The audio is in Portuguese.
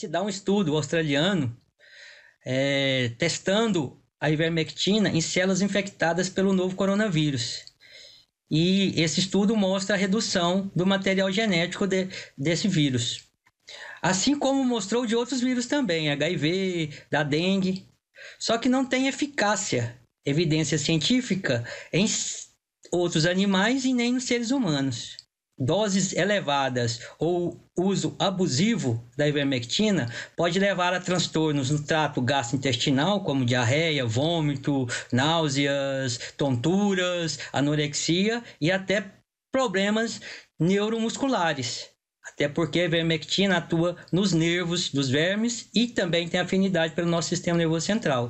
se dá um estudo australiano é, testando a ivermectina em células infectadas pelo novo coronavírus. E esse estudo mostra a redução do material genético de, desse vírus. Assim como mostrou de outros vírus também, HIV, da dengue. Só que não tem eficácia, evidência científica, em outros animais e nem nos seres humanos doses elevadas ou uso abusivo da ivermectina pode levar a transtornos no trato gastrointestinal, como diarreia, vômito, náuseas, tonturas, anorexia e até problemas neuromusculares. Até porque a ivermectina atua nos nervos dos vermes e também tem afinidade pelo nosso sistema nervoso central.